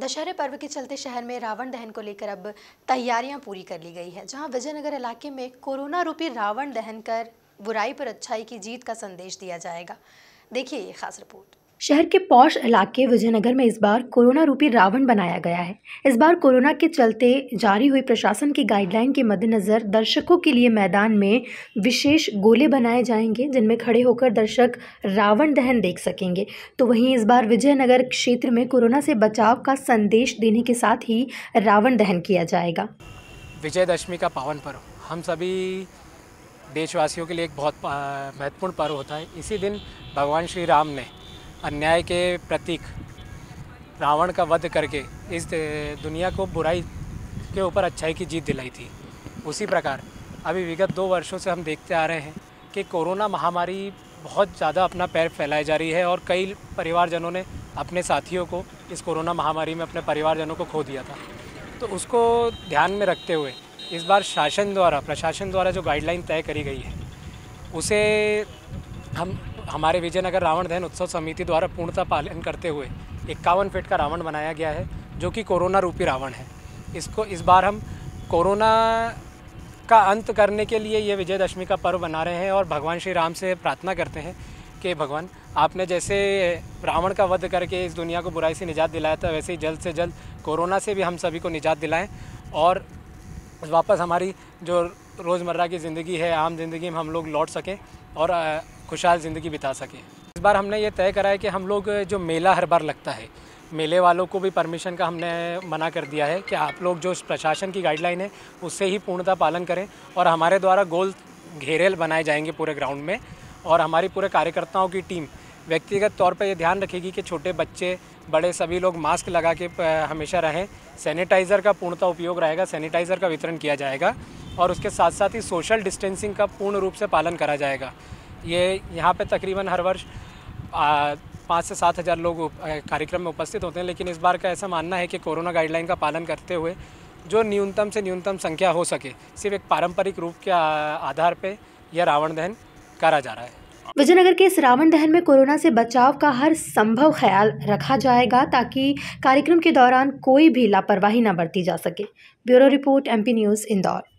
दशहरे पर्व के चलते शहर में रावण दहन को लेकर अब तैयारियां पूरी कर ली गई है जहां विजयनगर इलाके में कोरोना रूपी रावण दहन कर बुराई पर अच्छाई की जीत का संदेश दिया जाएगा देखिए ये खास रिपोर्ट शहर के पौष इलाके विजयनगर में इस बार कोरोना रूपी रावण बनाया गया है इस बार कोरोना के चलते जारी हुई प्रशासन की गाइडलाइन के मद्देनज़र दर्शकों के लिए मैदान में विशेष गोले बनाए जाएंगे जिनमें खड़े होकर दर्शक रावण दहन देख सकेंगे तो वहीं इस बार विजयनगर क्षेत्र में कोरोना से बचाव का संदेश देने के साथ ही रावण दहन किया जाएगा विजयदशमी का पावन पर्व हम सभी देशवासियों के लिए एक बहुत महत्वपूर्ण पर्व होता है इसी दिन भगवान श्री राम ने अन्याय के प्रतीक रावण का वध करके इस दुनिया को बुराई के ऊपर अच्छाई की जीत दिलाई थी उसी प्रकार अभी विगत दो वर्षों से हम देखते आ रहे हैं कि कोरोना महामारी बहुत ज़्यादा अपना पैर फैलाए जा रही है और कई परिवारजनों ने अपने साथियों को इस कोरोना महामारी में अपने परिवारजनों को खो दिया था तो उसको ध्यान में रखते हुए इस बार शासन द्वारा प्रशासन द्वारा जो गाइडलाइन तय करी गई है उसे हम हमारे विजयनगर रावण दहन उत्सव समिति द्वारा पूर्णता पालन करते हुए इक्यावन फीट का रावण बनाया गया है जो कि कोरोना रूपी रावण है इसको इस बार हम कोरोना का अंत करने के लिए ये विजयदशमी का पर्व बना रहे हैं और भगवान श्री राम से प्रार्थना करते हैं कि भगवान आपने जैसे रावण का वध करके इस दुनिया को बुराई से निजात दिलाया था वैसे ही जल्द से जल्द कोरोना से भी हम सभी को निजात दिलाएं और वापस हमारी जो रोज़मर्रा की ज़िंदगी है आम ज़िंदगी में हम लोग लौट सकें और खुशहाल ज़िंदगी बिता सकें इस बार हमने ये तय करा है कि हम लोग जो मेला हर बार लगता है मेले वालों को भी परमिशन का हमने मना कर दिया है कि आप लोग जो प्रशासन की गाइडलाइन है उससे ही पूर्णतः पालन करें और हमारे द्वारा गोल घेरेल बनाए जाएंगे पूरे ग्राउंड में और हमारी पूरे कार्यकर्ताओं की टीम व्यक्तिगत तौर पर यह ध्यान रखेगी कि छोटे बच्चे बड़े सभी लोग मास्क लगा के हमेशा रहें सैनिटाइज़र का पूर्णतः उपयोग रहेगा सैनिटाइज़र का वितरण किया जाएगा और उसके साथ साथ ही सोशल डिस्टेंसिंग का पूर्ण रूप से पालन करा जाएगा ये यहाँ पे तकरीबन हर वर्ष पाँच से सात हज़ार लोग कार्यक्रम में उपस्थित होते हैं लेकिन इस बार का ऐसा मानना है कि कोरोना गाइडलाइन का पालन करते हुए जो न्यूनतम से न्यूनतम संख्या हो सके सिर्फ एक पारंपरिक रूप के आधार पर यह रावण दहन करा जा रहा है विजयनगर के इस रावण दहन में कोरोना से बचाव का हर संभव ख्याल रखा जाएगा ताकि कार्यक्रम के दौरान कोई भी लापरवाही न बरती जा सके bureau report MP news Indore